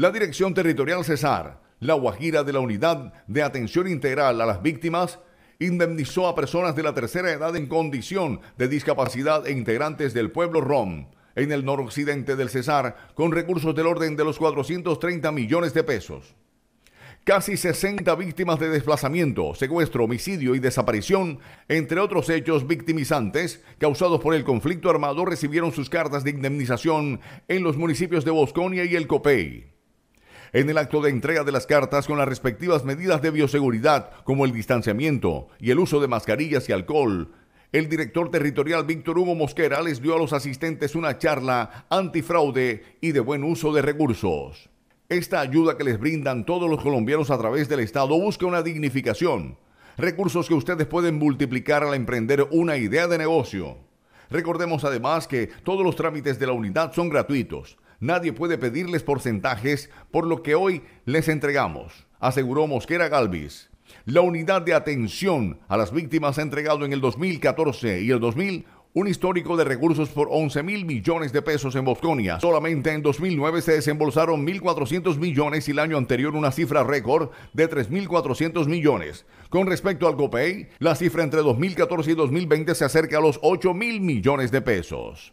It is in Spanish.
La Dirección Territorial Cesar, La Guajira de la Unidad de Atención Integral a las Víctimas, indemnizó a personas de la tercera edad en condición de discapacidad e integrantes del pueblo ROM en el noroccidente del Cesar con recursos del orden de los 430 millones de pesos. Casi 60 víctimas de desplazamiento, secuestro, homicidio y desaparición, entre otros hechos victimizantes causados por el conflicto armado, recibieron sus cartas de indemnización en los municipios de Bosconia y El Copey en el acto de entrega de las cartas con las respectivas medidas de bioseguridad, como el distanciamiento y el uso de mascarillas y alcohol. El director territorial Víctor Hugo Mosquera les dio a los asistentes una charla antifraude y de buen uso de recursos. Esta ayuda que les brindan todos los colombianos a través del Estado busca una dignificación, recursos que ustedes pueden multiplicar al emprender una idea de negocio. Recordemos además que todos los trámites de la unidad son gratuitos nadie puede pedirles porcentajes por lo que hoy les entregamos, aseguró Mosquera Galvis. La unidad de atención a las víctimas ha entregado en el 2014 y el 2000 un histórico de recursos por 11 mil millones de pesos en Bosconia. Solamente en 2009 se desembolsaron 1.400 millones y el año anterior una cifra récord de 3.400 millones. Con respecto al COPEI, la cifra entre 2014 y 2020 se acerca a los 8 mil millones de pesos.